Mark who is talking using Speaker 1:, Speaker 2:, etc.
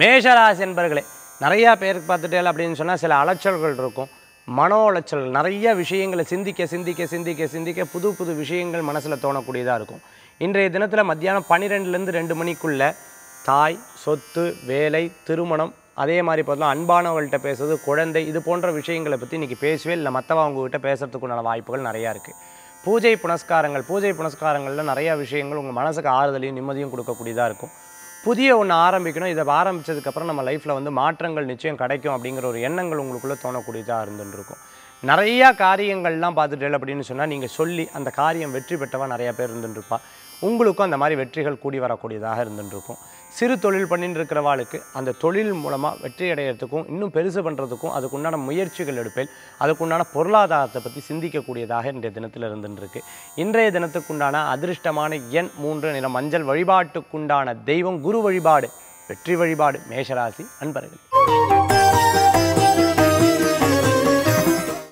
Speaker 1: மேஷராசி என்பர்களே நிறையா பேருக்கு பார்த்துட்டேல் அப்படின்னு சொன்னால் சில அலைச்சல்கள் இருக்கும் மனோ அலைச்சல் நிறைய விஷயங்களை சிந்திக்க சிந்திக்க சிந்திக்க சிந்திக்க புது புது விஷயங்கள் மனசில் தோணக்கூடியதாக இருக்கும் இன்றைய தினத்தில் மத்தியானம் பன்னிரெண்டுலேருந்து ரெண்டு மணிக்குள்ளே தாய் சொத்து வேலை திருமணம் அதே மாதிரி பார்த்தோம் அன்பானவர்கள்ட்ட பேசுறது குழந்தை இது போன்ற விஷயங்களை பற்றி இன்றைக்கி பேசுவே இல்லை மற்றவங்க அவங்ககிட்ட பேசுகிறதுக்குண்டான வாய்ப்புகள் நிறையா இருக்குது பூஜை புனஸ்காரங்கள் பூஜை புனஸ்காரங்களில் நிறையா விஷயங்கள் உங்கள் மனசுக்கு ஆறுதலையும் நிம்மதியும் கொடுக்கக்கூடியதாக இருக்கும் புதிய ஒன்று ஆரம்பிக்கணும் இதை ஆரம்பித்ததுக்கப்புறம் நம்ம லைஃப்பில் வந்து மாற்றங்கள் நிச்சயம் கிடைக்கும் அப்படிங்கிற ஒரு எண்ணங்கள் உங்களுக்குள்ளே தோணக்கூடியதாக இருந்துருக்கும் நிறையா காரியங்கள்லாம் பார்த்துட்டேன் அப்படின்னு சொன்னால் நீங்கள் சொல்லி அந்த காரியம் வெற்றி பெற்றவா நிறையா பேர் இருந்துருப்பா உங்களுக்கும் அந்த மாதிரி வெற்றிகள் கூடி வரக்கூடியதாக இருந்துருக்கும் சிறு தொழில் பண்ணிட்டு இருக்கிறவாளுக்கு அந்த தொழில் மூலமாக வெற்றி அடையிறதுக்கும் இன்னும் பெருசு பண்ணுறதுக்கும் அதுக்குண்டான முயற்சிகள் எடுப்பேன் அதுக்குண்டான பொருளாதாரத்தை பற்றி சிந்திக்கக்கூடியதாக இன்றைய தினத்தில் இருந்துருக்கு இன்றைய தினத்துக்குண்டான அதிர்ஷ்டமான எண் மூன்று நிலம் மஞ்சள் வழிபாட்டுக்குண்டான தெய்வம் குரு வழிபாடு வெற்றி வழிபாடு மேஷராசி அன்பர்கள்